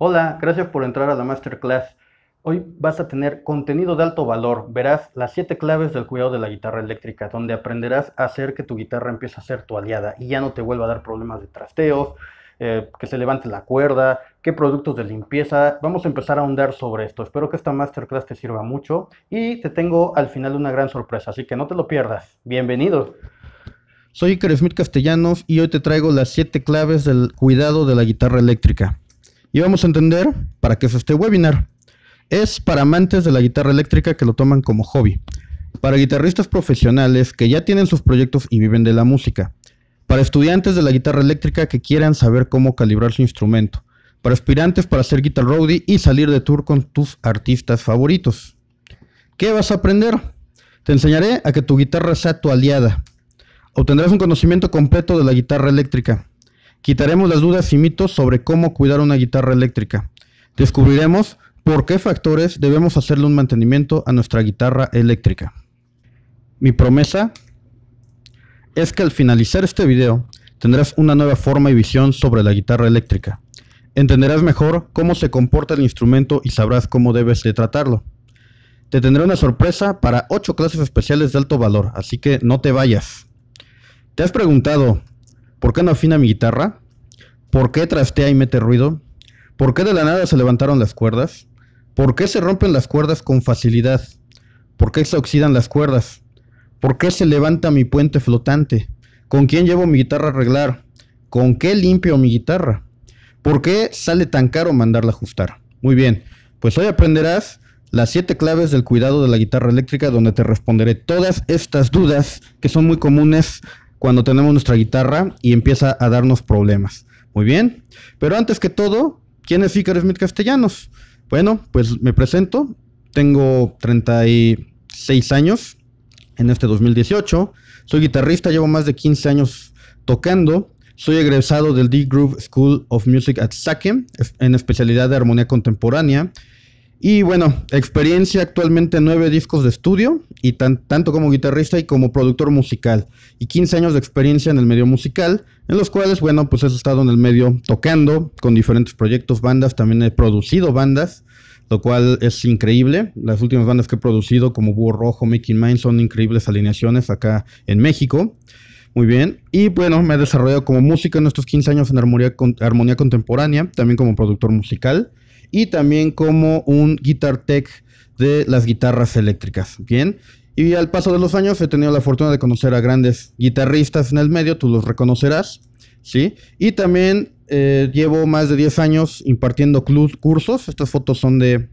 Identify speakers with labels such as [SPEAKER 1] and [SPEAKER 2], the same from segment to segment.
[SPEAKER 1] Hola, gracias por entrar a la masterclass. Hoy vas a tener contenido de alto valor. Verás las 7 claves del cuidado de la guitarra eléctrica, donde aprenderás a hacer que tu guitarra empiece a ser tu aliada y ya no te vuelva a dar problemas de trasteos, eh, que se levante la cuerda, qué productos de limpieza. Vamos a empezar a ahondar sobre esto. Espero que esta masterclass te sirva mucho y te tengo al final una gran sorpresa, así que no te lo pierdas. Bienvenido. Soy Iker Smith Castellanos y hoy te traigo las 7 claves del cuidado de la guitarra eléctrica y vamos a entender para qué es este webinar. Es para amantes de la guitarra eléctrica que lo toman como hobby, para guitarristas profesionales que ya tienen sus proyectos y viven de la música, para estudiantes de la guitarra eléctrica que quieran saber cómo calibrar su instrumento, para aspirantes para hacer guitar roadie y salir de tour con tus artistas favoritos. ¿Qué vas a aprender? Te enseñaré a que tu guitarra sea tu aliada. Obtendrás un conocimiento completo de la guitarra eléctrica. Quitaremos las dudas y mitos sobre cómo cuidar una guitarra eléctrica. Descubriremos por qué factores debemos hacerle un mantenimiento a nuestra guitarra eléctrica. Mi promesa es que al finalizar este video tendrás una nueva forma y visión sobre la guitarra eléctrica. Entenderás mejor cómo se comporta el instrumento y sabrás cómo debes de tratarlo. Te tendré una sorpresa para 8 clases especiales de alto valor, así que no te vayas. ¿Te has preguntado ¿Por qué no afina mi guitarra? ¿Por qué trastea y mete ruido? ¿Por qué de la nada se levantaron las cuerdas? ¿Por qué se rompen las cuerdas con facilidad? ¿Por qué se oxidan las cuerdas? ¿Por qué se levanta mi puente flotante? ¿Con quién llevo mi guitarra a arreglar? ¿Con qué limpio mi guitarra? ¿Por qué sale tan caro mandarla ajustar? Muy bien, pues hoy aprenderás las siete claves del cuidado de la guitarra eléctrica donde te responderé todas estas dudas que son muy comunes cuando tenemos nuestra guitarra y empieza a darnos problemas. Muy bien, pero antes que todo, ¿quién es Iker Smith Castellanos? Bueno, pues me presento, tengo 36 años en este 2018, soy guitarrista, llevo más de 15 años tocando, soy egresado del D Groove School of Music at Sake en especialidad de armonía contemporánea y bueno, experiencia actualmente nueve discos de estudio, y tanto como guitarrista y como productor musical, y 15 años de experiencia en el medio musical, en los cuales, bueno, pues he estado en el medio tocando con diferentes proyectos, bandas, también he producido bandas, lo cual es increíble. Las últimas bandas que he producido, como Búho Rojo, Making Mind, son increíbles alineaciones acá en México. Muy bien. Y bueno, me he desarrollado como músico en estos 15 años en armonía contemporánea, también como productor musical y también como un guitar tech de las guitarras eléctricas. Bien. Y al paso de los años he tenido la fortuna de conocer a grandes guitarristas en el medio, tú los reconocerás, ¿sí? Y también eh, llevo más de 10 años impartiendo cursos, estas fotos son de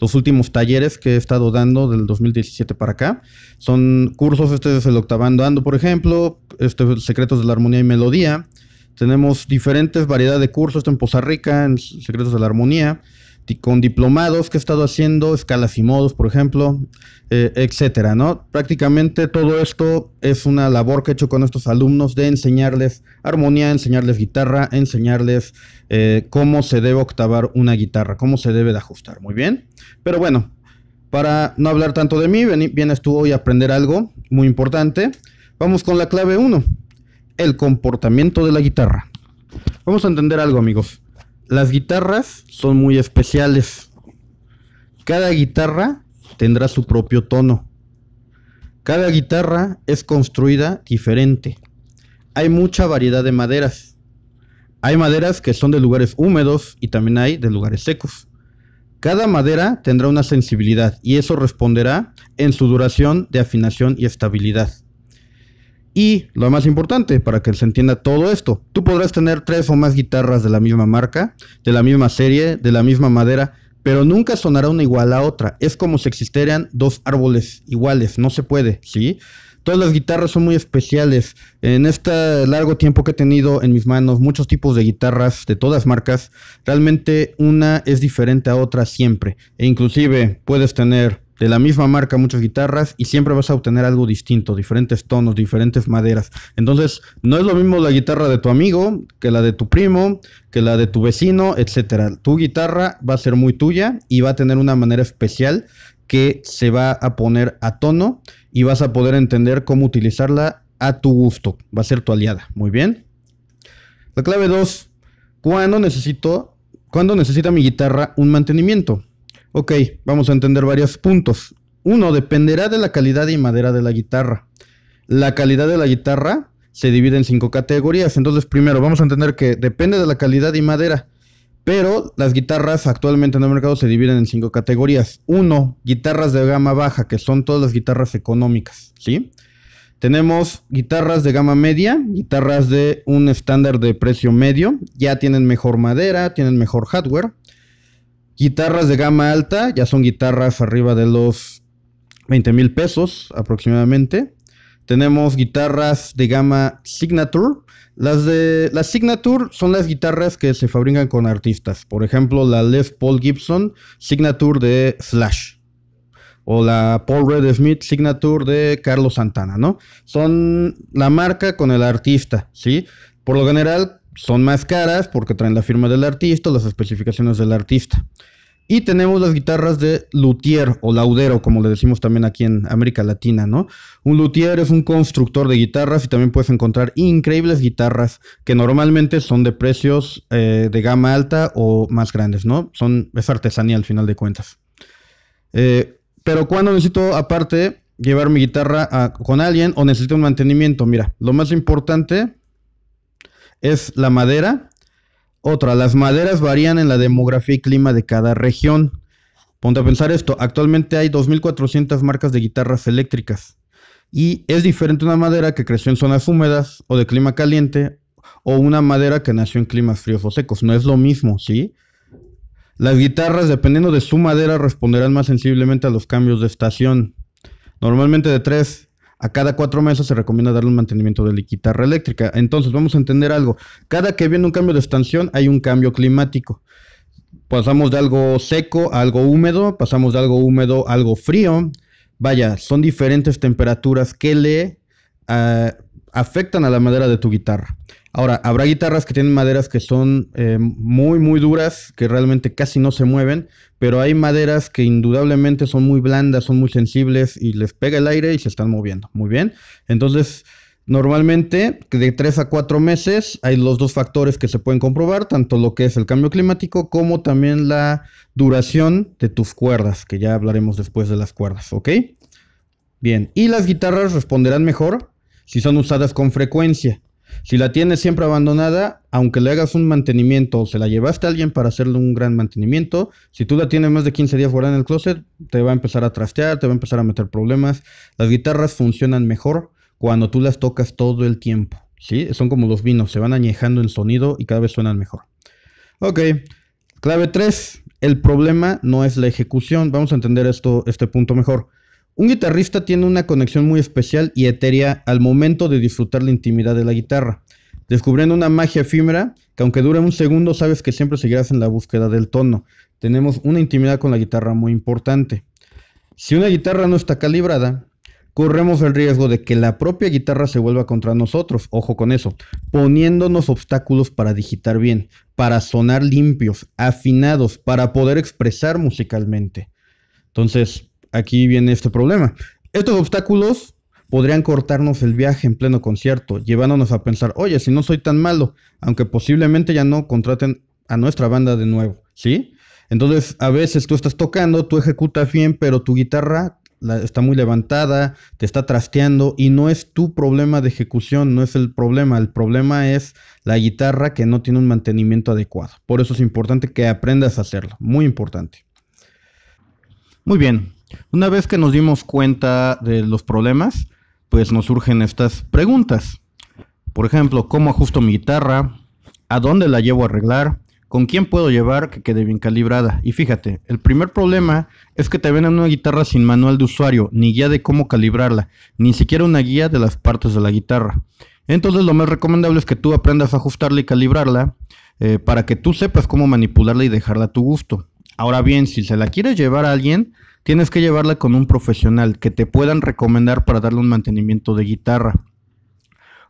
[SPEAKER 1] los últimos talleres que he estado dando del 2017 para acá. Son cursos, este es el octavando ando, por ejemplo, este, Secretos de la Armonía y Melodía, tenemos diferentes variedades de cursos en Poza Rica, en Secretos de la Armonía, con diplomados que he estado haciendo, escalas y modos, por ejemplo, eh, etcétera, ¿no? Prácticamente todo esto es una labor que he hecho con estos alumnos de enseñarles armonía, enseñarles guitarra, enseñarles eh, cómo se debe octavar una guitarra, cómo se debe de ajustar. Muy bien. Pero bueno, para no hablar tanto de mí, vienes tú hoy a aprender algo muy importante. Vamos con la clave 1 el comportamiento de la guitarra. Vamos a entender algo amigos. Las guitarras son muy especiales. Cada guitarra tendrá su propio tono. Cada guitarra es construida diferente. Hay mucha variedad de maderas. Hay maderas que son de lugares húmedos y también hay de lugares secos. Cada madera tendrá una sensibilidad y eso responderá en su duración de afinación y estabilidad. Y lo más importante, para que se entienda todo esto, tú podrás tener tres o más guitarras de la misma marca, de la misma serie, de la misma madera, pero nunca sonará una igual a otra. Es como si existieran dos árboles iguales, no se puede, ¿sí? Todas las guitarras son muy especiales. En este largo tiempo que he tenido en mis manos muchos tipos de guitarras de todas marcas, realmente una es diferente a otra siempre. E inclusive puedes tener de la misma marca muchas guitarras y siempre vas a obtener algo distinto, diferentes tonos, diferentes maderas. Entonces, no es lo mismo la guitarra de tu amigo que la de tu primo, que la de tu vecino, etcétera. Tu guitarra va a ser muy tuya y va a tener una manera especial que se va a poner a tono y vas a poder entender cómo utilizarla a tu gusto. Va a ser tu aliada. Muy bien. La clave 2. ¿Cuándo necesito, cuándo necesita mi guitarra un mantenimiento? Ok, vamos a entender varios puntos. Uno, dependerá de la calidad y madera de la guitarra. La calidad de la guitarra se divide en cinco categorías. Entonces, primero, vamos a entender que depende de la calidad y madera. Pero las guitarras actualmente en el mercado se dividen en cinco categorías. Uno, guitarras de gama baja, que son todas las guitarras económicas, ¿sí? Tenemos guitarras de gama media, guitarras de un estándar de precio medio, ya tienen mejor madera, tienen mejor hardware. Guitarras de gama alta, ya son guitarras arriba de los 20 mil pesos aproximadamente. Tenemos guitarras de gama Signature. Las de Signature son las guitarras que se fabrican con artistas. Por ejemplo, la Les Paul Gibson Signature de Slash. O la Paul Red Smith Signature de Carlos Santana, ¿no? Son la marca con el artista, ¿sí? Por lo general son más caras porque traen la firma del artista, las especificaciones del artista. Y tenemos las guitarras de luthier o laudero, como le decimos también aquí en América Latina, ¿no? Un luthier es un constructor de guitarras y también puedes encontrar increíbles guitarras que normalmente son de precios eh, de gama alta o más grandes, ¿no? Son, es artesanía al final de cuentas. Eh, pero cuando necesito aparte llevar mi guitarra con alguien o necesito un mantenimiento, mira, lo más importante es la madera otra, las maderas varían en la demografía y clima de cada región. Ponte a pensar esto, actualmente hay 2.400 marcas de guitarras eléctricas y es diferente una madera que creció en zonas húmedas o de clima caliente o una madera que nació en climas fríos o secos. No es lo mismo, ¿sí? Las guitarras, dependiendo de su madera, responderán más sensiblemente a los cambios de estación. Normalmente de tres a cada cuatro meses se recomienda darle un mantenimiento de la guitarra eléctrica. Entonces, vamos a entender algo. Cada que viene un cambio de estación, hay un cambio climático. Pasamos de algo seco a algo húmedo, pasamos de algo húmedo a algo frío. Vaya, son diferentes temperaturas que le eh, afectan a la madera de tu guitarra. Ahora, habrá guitarras que tienen maderas que son eh, muy, muy duras, que realmente casi no se mueven, pero hay maderas que indudablemente son muy blandas, son muy sensibles y les pega el aire y se están moviendo. Muy bien. Entonces, Normalmente, de 3 a cuatro meses, hay los dos factores que se pueden comprobar, tanto lo que es el cambio climático como también la duración de tus cuerdas, que ya hablaremos después de las cuerdas, ¿ok? Bien, y las guitarras responderán mejor si son usadas con frecuencia. Si la tienes siempre abandonada, aunque le hagas un mantenimiento o se la llevaste a alguien para hacerle un gran mantenimiento, si tú la tienes más de 15 días fuera en el closet, te va a empezar a trastear, te va a empezar a meter problemas. Las guitarras funcionan mejor cuando tú las tocas todo el tiempo. ¿sí? Son como los vinos, se van añejando el sonido y cada vez suenan mejor. Ok, clave 3. El problema no es la ejecución. Vamos a entender esto, este punto mejor. Un guitarrista tiene una conexión muy especial y etérea al momento de disfrutar la intimidad de la guitarra, descubriendo una magia efímera que aunque dure un segundo sabes que siempre seguirás en la búsqueda del tono. Tenemos una intimidad con la guitarra muy importante. Si una guitarra no está calibrada, corremos el riesgo de que la propia guitarra se vuelva contra nosotros, ojo con eso, poniéndonos obstáculos para digitar bien, para sonar limpios, afinados, para poder expresar musicalmente. Entonces, aquí viene este problema. Estos obstáculos podrían cortarnos el viaje en pleno concierto, llevándonos a pensar, oye, si no soy tan malo, aunque posiblemente ya no contraten a nuestra banda de nuevo, ¿sí? Entonces, a veces tú estás tocando, tú ejecutas bien, pero tu guitarra está muy levantada, te está trasteando y no es tu problema de ejecución, no es el problema, el problema es la guitarra que no tiene un mantenimiento adecuado. Por eso es importante que aprendas a hacerlo, muy importante. Muy bien, una vez que nos dimos cuenta de los problemas, pues nos surgen estas preguntas. Por ejemplo, ¿cómo ajusto mi guitarra? ¿A dónde la llevo a arreglar? ¿Con quién puedo llevar que quede bien calibrada? Y fíjate, el primer problema es que te venden una guitarra sin manual de usuario, ni guía de cómo calibrarla, ni siquiera una guía de las partes de la guitarra. Entonces lo más recomendable es que tú aprendas a ajustarla y calibrarla eh, para que tú sepas cómo manipularla y dejarla a tu gusto. Ahora bien, si se la quieres llevar a alguien, tienes que llevarla con un profesional que te puedan recomendar para darle un mantenimiento de guitarra.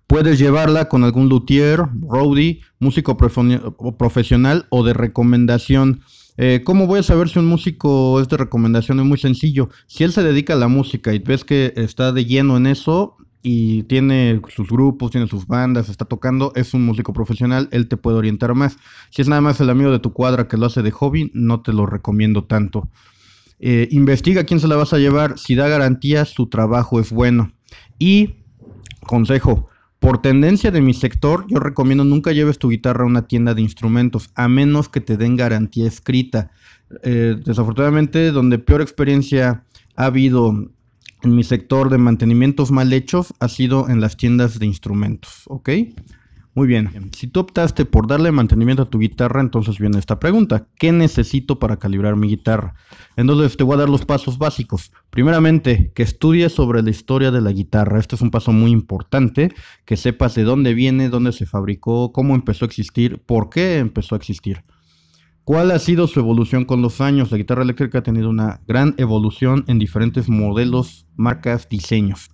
[SPEAKER 1] Puedes llevarla con algún luthier, roadie, músico profesional o de recomendación. Eh, ¿Cómo voy a saber si un músico es de recomendación? Es muy sencillo. Si él se dedica a la música y ves que está de lleno en eso y tiene sus grupos, tiene sus bandas, está tocando, es un músico profesional, él te puede orientar más. Si es nada más el amigo de tu cuadra que lo hace de hobby, no te lo recomiendo tanto. Eh, investiga quién se la vas a llevar. Si da garantía su trabajo es bueno. Y consejo, por tendencia de mi sector, yo recomiendo nunca lleves tu guitarra a una tienda de instrumentos, a menos que te den garantía escrita. Eh, desafortunadamente, donde peor experiencia ha habido en mi sector de mantenimientos mal hechos ha sido en las tiendas de instrumentos, ¿ok? Muy bien, si tú optaste por darle mantenimiento a tu guitarra, entonces viene esta pregunta, ¿qué necesito para calibrar mi guitarra? Entonces te voy a dar los pasos básicos. Primeramente, que estudies sobre la historia de la guitarra, este es un paso muy importante, que sepas de dónde viene, dónde se fabricó, cómo empezó a existir, por qué empezó a existir. ¿Cuál ha sido su evolución con los años? La guitarra eléctrica ha tenido una gran evolución en diferentes modelos, marcas, diseños.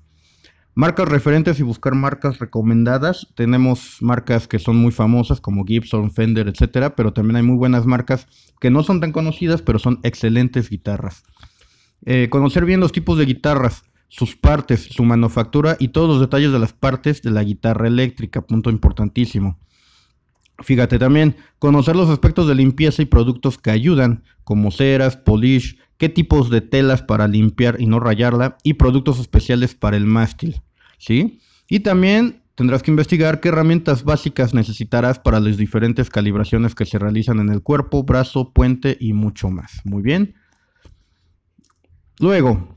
[SPEAKER 1] Marcas referentes y buscar marcas recomendadas. Tenemos marcas que son muy famosas como Gibson, Fender, etcétera, pero también hay muy buenas marcas que no son tan conocidas, pero son excelentes guitarras. Eh, conocer bien los tipos de guitarras, sus partes, su manufactura y todos los detalles de las partes de la guitarra eléctrica, punto importantísimo. Fíjate también, conocer los aspectos de limpieza y productos que ayudan, como ceras, polish, qué tipos de telas para limpiar y no rayarla y productos especiales para el mástil. ¿sí? Y también tendrás que investigar qué herramientas básicas necesitarás para las diferentes calibraciones que se realizan en el cuerpo, brazo, puente y mucho más. Muy bien. Luego,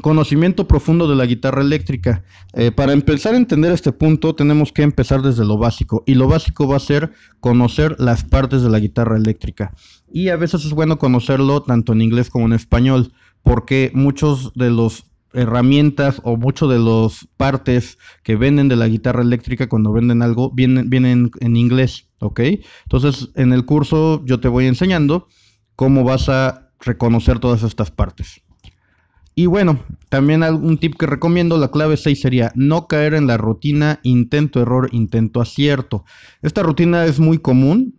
[SPEAKER 1] conocimiento profundo de la guitarra eléctrica. Eh, para empezar a entender este punto tenemos que empezar desde lo básico y lo básico va a ser conocer las partes de la guitarra eléctrica y a veces es bueno conocerlo tanto en inglés como en español porque muchos de los herramientas o mucho de los partes que venden de la guitarra eléctrica cuando venden algo vienen, vienen en inglés, ¿ok? Entonces en el curso yo te voy enseñando cómo vas a reconocer todas estas partes. Y bueno, también algún tip que recomiendo, la clave 6 sería no caer en la rutina intento error, intento acierto. Esta rutina es muy común,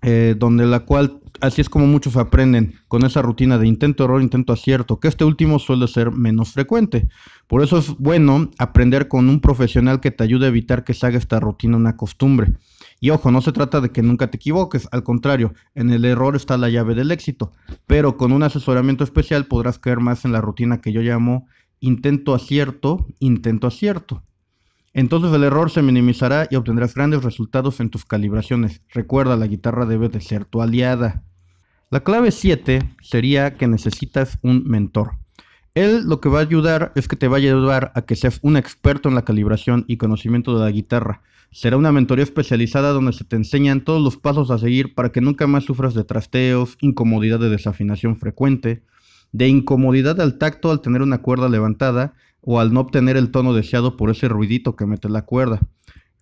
[SPEAKER 1] eh, donde la cual así es como muchos aprenden con esa rutina de intento error, intento acierto, que este último suele ser menos frecuente. Por eso es bueno aprender con un profesional que te ayude a evitar que se haga esta rutina una costumbre. Y ojo, no se trata de que nunca te equivoques, al contrario, en el error está la llave del éxito, pero con un asesoramiento especial podrás caer más en la rutina que yo llamo intento acierto, intento acierto. Entonces el error se minimizará y obtendrás grandes resultados en tus calibraciones. Recuerda, la guitarra debe de ser tu aliada. La clave 7 sería que necesitas un mentor. Él lo que va a ayudar es que te va a ayudar a que seas un experto en la calibración y conocimiento de la guitarra. Será una mentoría especializada donde se te enseñan todos los pasos a seguir para que nunca más sufras de trasteos, incomodidad de desafinación frecuente, de incomodidad al tacto al tener una cuerda levantada, o al no obtener el tono deseado por ese ruidito que mete la cuerda.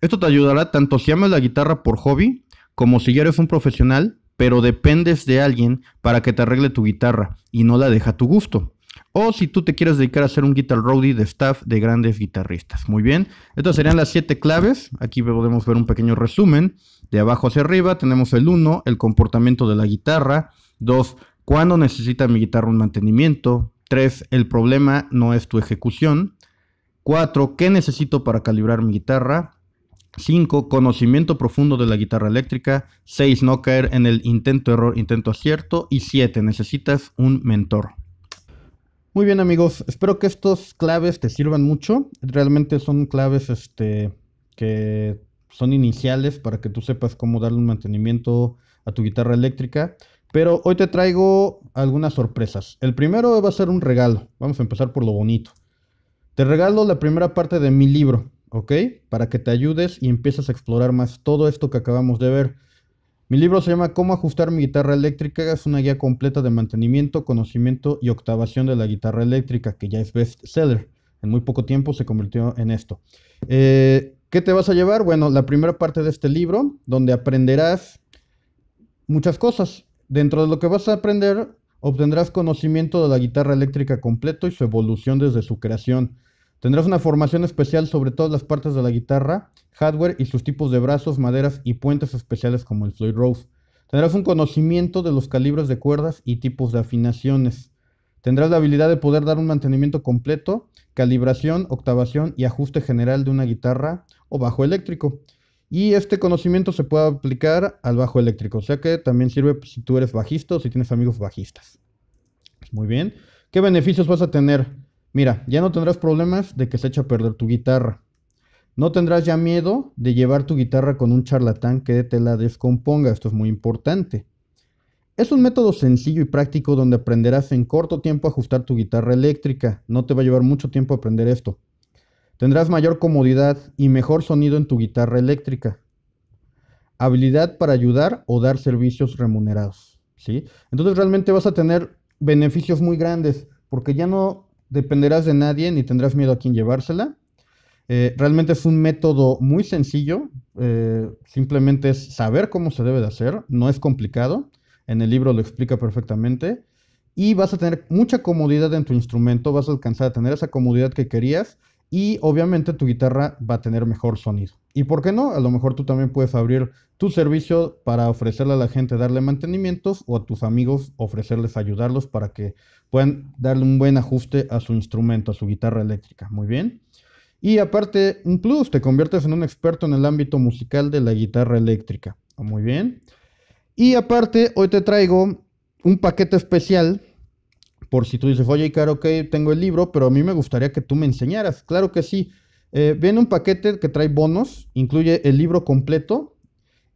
[SPEAKER 1] Esto te ayudará tanto si amas la guitarra por hobby como si ya eres un profesional, pero dependes de alguien para que te arregle tu guitarra y no la deja a tu gusto. O si tú te quieres dedicar a ser un guitar roadie de staff de grandes guitarristas. Muy bien, estas serían las siete claves. Aquí podemos ver un pequeño resumen. De abajo hacia arriba tenemos el 1, el comportamiento de la guitarra. 2, cuándo necesita mi guitarra un mantenimiento. 3. El problema no es tu ejecución. 4. ¿Qué necesito para calibrar mi guitarra? 5. Conocimiento profundo de la guitarra eléctrica. 6. No caer en el intento error, intento acierto. Y 7. Necesitas un mentor. Muy bien amigos, espero que estos claves te sirvan mucho. Realmente son claves este, que son iniciales para que tú sepas cómo darle un mantenimiento a tu guitarra eléctrica. Pero hoy te traigo algunas sorpresas. El primero va a ser un regalo. Vamos a empezar por lo bonito. Te regalo la primera parte de mi libro, ¿ok? Para que te ayudes y empieces a explorar más todo esto que acabamos de ver. Mi libro se llama Cómo ajustar mi guitarra eléctrica. Es una guía completa de mantenimiento, conocimiento y octavación de la guitarra eléctrica, que ya es best seller En muy poco tiempo se convirtió en esto. Eh, ¿Qué te vas a llevar? Bueno, la primera parte de este libro, donde aprenderás muchas cosas. Dentro de lo que vas a aprender, obtendrás conocimiento de la guitarra eléctrica completo y su evolución desde su creación. Tendrás una formación especial sobre todas las partes de la guitarra, hardware y sus tipos de brazos, maderas y puentes especiales como el Floyd Rose. Tendrás un conocimiento de los calibres de cuerdas y tipos de afinaciones. Tendrás la habilidad de poder dar un mantenimiento completo, calibración, octavación y ajuste general de una guitarra o bajo eléctrico. Y este conocimiento se puede aplicar al bajo eléctrico, o sea que también sirve pues, si tú eres bajista o si tienes amigos bajistas. Muy bien. ¿Qué beneficios vas a tener? Mira, ya no tendrás problemas de que se eche a perder tu guitarra. No tendrás ya miedo de llevar tu guitarra con un charlatán que te la descomponga, esto es muy importante. Es un método sencillo y práctico donde aprenderás en corto tiempo a ajustar tu guitarra eléctrica. No te va a llevar mucho tiempo aprender esto. Tendrás mayor comodidad y mejor sonido en tu guitarra eléctrica. Habilidad para ayudar o dar servicios remunerados. ¿sí? Entonces realmente vas a tener beneficios muy grandes porque ya no dependerás de nadie ni tendrás miedo a quién llevársela. Eh, realmente es un método muy sencillo, eh, simplemente es saber cómo se debe de hacer, no es complicado, en el libro lo explica perfectamente, y vas a tener mucha comodidad en tu instrumento, vas a alcanzar a tener esa comodidad que querías y obviamente tu guitarra va a tener mejor sonido. ¿Y por qué no? A lo mejor tú también puedes abrir tu servicio para ofrecerle a la gente darle mantenimientos o a tus amigos ofrecerles ayudarlos para que puedan darle un buen ajuste a su instrumento, a su guitarra eléctrica. Muy bien. Y aparte, un plus, te conviertes en un experto en el ámbito musical de la guitarra eléctrica. Muy bien. Y aparte, hoy te traigo un paquete especial por si tú dices, oye, Caro, ok, tengo el libro, pero a mí me gustaría que tú me enseñaras. Claro que sí. Eh, viene un paquete que trae bonos, incluye el libro completo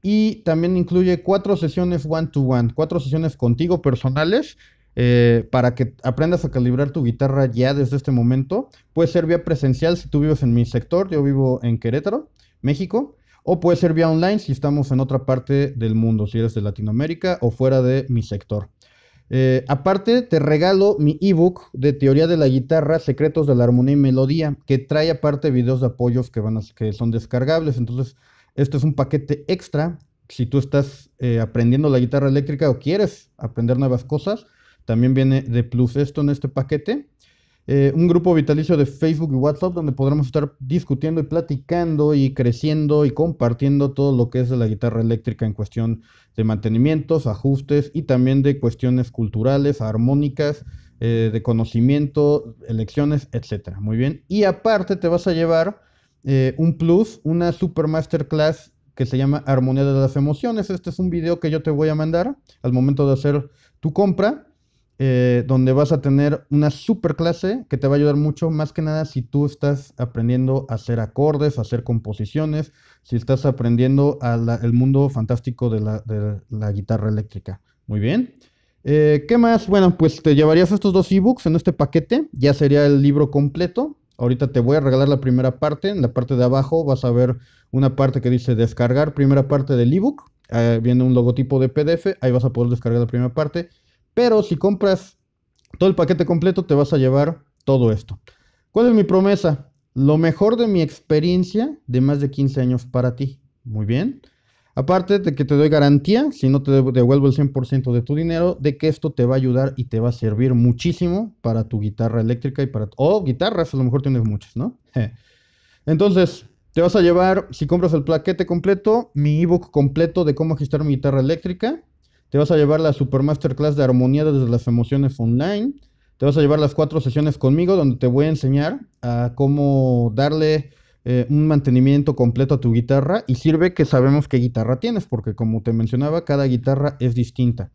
[SPEAKER 1] y también incluye cuatro sesiones one-to-one, cuatro sesiones contigo personales eh, para que aprendas a calibrar tu guitarra ya desde este momento. Puede ser vía presencial si tú vives en mi sector, yo vivo en Querétaro, México, o puede ser vía online si estamos en otra parte del mundo, si eres de Latinoamérica o fuera de mi sector. Eh, aparte, te regalo mi ebook de teoría de la guitarra, secretos de la armonía y melodía, que trae aparte videos de apoyos que, van que son descargables. Entonces, esto es un paquete extra. Si tú estás eh, aprendiendo la guitarra eléctrica o quieres aprender nuevas cosas, también viene de plus esto en este paquete. Eh, un grupo vitalicio de Facebook y WhatsApp donde podremos estar discutiendo y platicando y creciendo y compartiendo todo lo que es de la guitarra eléctrica en cuestión de mantenimientos, ajustes y también de cuestiones culturales, armónicas, eh, de conocimiento, elecciones, etc. Muy bien. Y aparte te vas a llevar eh, un plus, una super masterclass que se llama Armonía de las Emociones. Este es un video que yo te voy a mandar al momento de hacer tu compra eh, donde vas a tener una super clase que te va a ayudar mucho, más que nada si tú estás aprendiendo a hacer acordes, a hacer composiciones, si estás aprendiendo al el mundo fantástico de la, guitarra eléctrica. Muy bien. Eh, ¿Qué más? Bueno, pues te llevarías estos dos ebooks en este paquete, ya sería el libro completo. Ahorita te voy a regalar la primera parte, en la parte de abajo vas a ver una parte que dice descargar, primera parte del ebook, eh, viene un logotipo de PDF, ahí vas a poder descargar la primera parte pero si compras todo el paquete completo, te vas a llevar todo esto. ¿Cuál es mi promesa? Lo mejor de mi experiencia de más de 15 años para ti. Muy bien. Aparte de que te doy garantía, si no te devuelvo el 100% de tu dinero, de que esto te va a ayudar y te va a servir muchísimo para tu guitarra eléctrica y para... O oh, guitarras, a lo mejor tienes muchas, ¿no? Entonces, te vas a llevar, si compras el paquete completo, mi ebook completo de cómo ajustar mi guitarra eléctrica, te vas a llevar la Super Masterclass de Armonía desde las emociones online. Te vas a llevar las cuatro sesiones conmigo donde te voy a enseñar a cómo darle eh, un mantenimiento completo a tu guitarra y sirve que sabemos qué guitarra tienes, porque como te mencionaba, cada guitarra es distinta.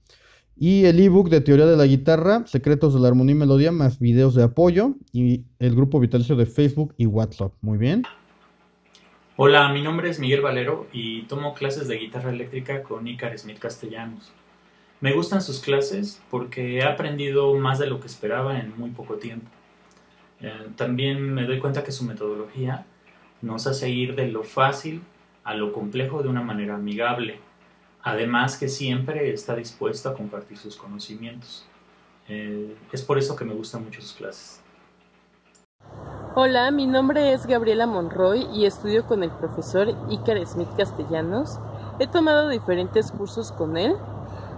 [SPEAKER 1] Y el ebook de teoría de la guitarra, secretos de la armonía y melodía, más videos de apoyo y el grupo vitalicio de Facebook y WhatsApp. Muy bien.
[SPEAKER 2] Hola, mi nombre es Miguel Valero y tomo clases de guitarra eléctrica con Icar Smith Castellanos. Me gustan sus clases porque he aprendido más de lo que esperaba en muy poco tiempo. Eh, también me doy cuenta que su metodología nos hace ir de lo fácil a lo complejo de una manera amigable. Además que siempre está dispuesto a compartir sus conocimientos. Eh, es por eso que me gustan mucho sus clases.
[SPEAKER 3] Hola, mi nombre es Gabriela Monroy y estudio con el profesor Iker Smith Castellanos. He tomado diferentes cursos con él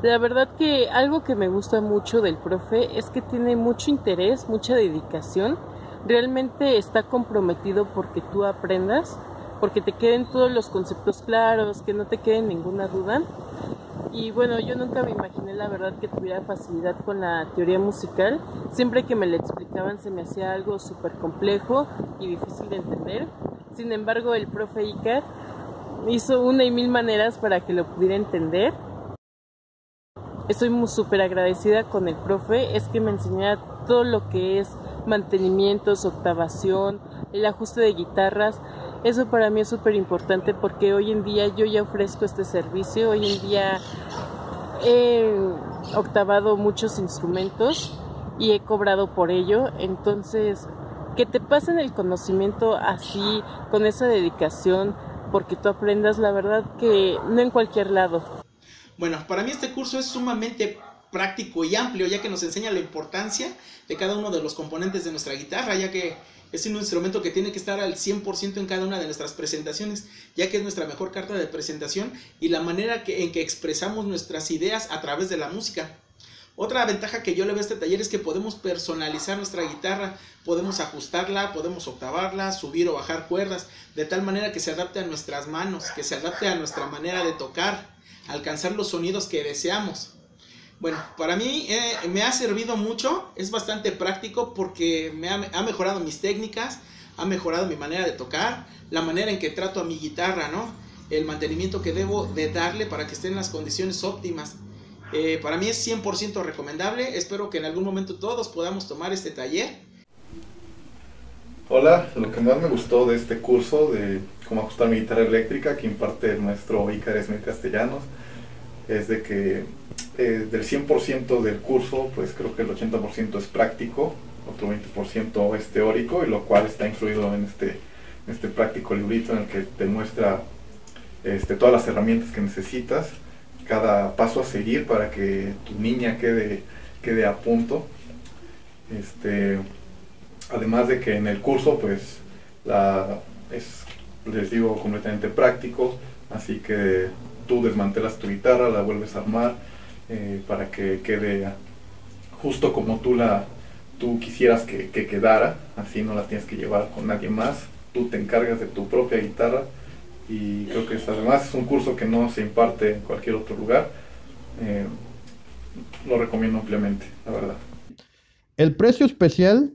[SPEAKER 3] la verdad que algo que me gusta mucho del profe es que tiene mucho interés, mucha dedicación, realmente está comprometido porque tú aprendas, porque te queden todos los conceptos claros, que no te queden ninguna duda. Y bueno, yo nunca me imaginé la verdad que tuviera facilidad con la teoría musical. Siempre que me la explicaban se me hacía algo súper complejo y difícil de entender. Sin embargo, el profe Icar hizo una y mil maneras para que lo pudiera entender estoy muy súper agradecida con el profe, es que me enseñara todo lo que es mantenimiento, octavación, el ajuste de guitarras. Eso para mí es súper importante porque hoy en día yo ya ofrezco este servicio, hoy en día he octavado muchos instrumentos y he cobrado por ello, entonces que te pasen el conocimiento así, con esa dedicación, porque tú aprendas, la verdad que no en cualquier lado, bueno, para mí este curso es sumamente
[SPEAKER 2] práctico y amplio, ya que nos enseña la importancia de cada uno de los componentes de nuestra guitarra, ya que es un instrumento que tiene que estar al 100% en cada una de nuestras presentaciones, ya que es nuestra
[SPEAKER 1] mejor carta de presentación y la manera en que expresamos nuestras ideas a través de la música.
[SPEAKER 2] Otra ventaja que yo le veo a este taller es que podemos personalizar nuestra guitarra, podemos ajustarla, podemos octavarla, subir o bajar cuerdas, de tal manera que se adapte a nuestras manos, que se adapte a nuestra manera de tocar alcanzar los sonidos que deseamos.
[SPEAKER 1] Bueno, para mí eh, me ha servido mucho, es bastante práctico porque me ha, mejorado mis técnicas, ha mejorado mi manera de tocar, la manera en que trato a mi guitarra, ¿no? El mantenimiento que debo de darle para que esté en las condiciones óptimas. Eh, para mí es 100% recomendable, espero que en algún momento todos podamos tomar este taller
[SPEAKER 2] Hola, lo que más me gustó de este curso de cómo ajustar mi guitarra eléctrica que imparte nuestro maestro Icar Smith Castellanos es de que eh, del 100% del curso, pues creo que el 80% es práctico, otro 20% es teórico, y lo cual está incluido en este, este práctico librito en el que te muestra este, todas las herramientas que necesitas, cada paso a seguir para que tu niña quede, quede a punto. Este, Además de que en el curso, pues, la, es, les digo, completamente práctico, así que tú desmantelas tu guitarra, la vuelves a armar eh, para que quede justo como tú la tú quisieras que, quedara, así no la tienes que llevar con nadie más, tú te encargas de tu propia guitarra y creo que es, además es un curso que no se imparte en cualquier otro lugar, eh, lo recomiendo ampliamente, la verdad.
[SPEAKER 1] El precio especial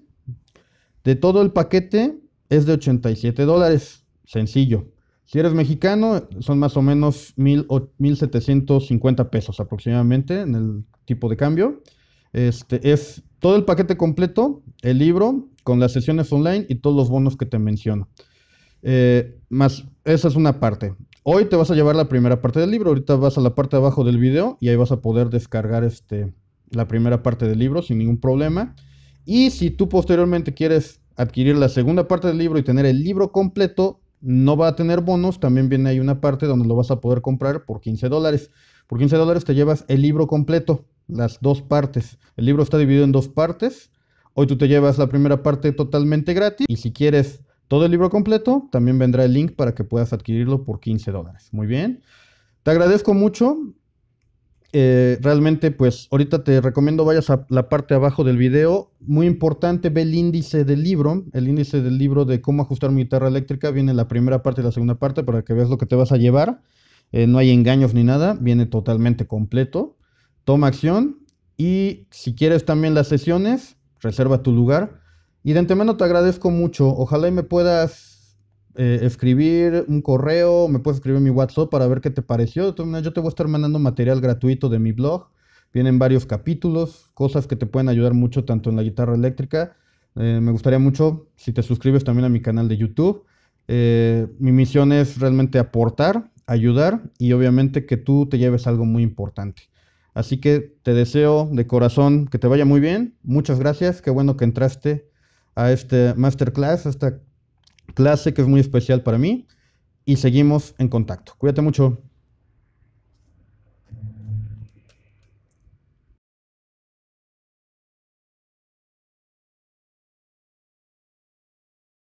[SPEAKER 1] de todo el paquete es de 87 dólares. Sencillo. Si eres mexicano, son más o menos 1.750 pesos aproximadamente en el tipo de cambio. Este es todo el paquete completo, el libro, con las sesiones online y todos los bonos que te menciono. Eh, más, esa es una parte. Hoy te vas a llevar la primera parte del libro. Ahorita vas a la parte de abajo del video y ahí vas a poder descargar este, la primera parte del libro sin ningún problema. Y si tú posteriormente quieres adquirir la segunda parte del libro y tener el libro completo, no va a tener bonos, también viene ahí una parte donde lo vas a poder comprar por 15 dólares. Por 15 dólares te llevas el libro completo, las dos partes. El libro está dividido en dos partes. Hoy tú te llevas la primera parte totalmente gratis y si quieres todo el libro completo, también vendrá el link para que puedas adquirirlo por 15 dólares. Muy bien. Te agradezco mucho. Eh, realmente pues ahorita te recomiendo vayas a la parte abajo del video. Muy importante, ve el índice del libro, el índice del libro de cómo ajustar mi guitarra eléctrica, viene la primera parte y la segunda parte para que veas lo que te vas a llevar. Eh, no hay engaños ni nada, viene totalmente completo. Toma acción y si quieres también las sesiones, reserva tu lugar. Y de antemano te agradezco mucho, ojalá y me puedas eh, escribir un correo, me puedes escribir mi WhatsApp para ver qué te pareció. Yo te voy a estar mandando material gratuito de mi blog. Vienen varios capítulos, cosas que te pueden ayudar mucho tanto en la guitarra eléctrica. Eh, me gustaría mucho si te suscribes también a mi canal de YouTube. Eh, mi misión es realmente aportar, ayudar y obviamente que tú te lleves algo muy importante. Así que te deseo de corazón que te vaya muy bien. Muchas gracias. Qué bueno que entraste a este masterclass, hasta clase que es muy especial para mí y seguimos en contacto. Cuídate mucho.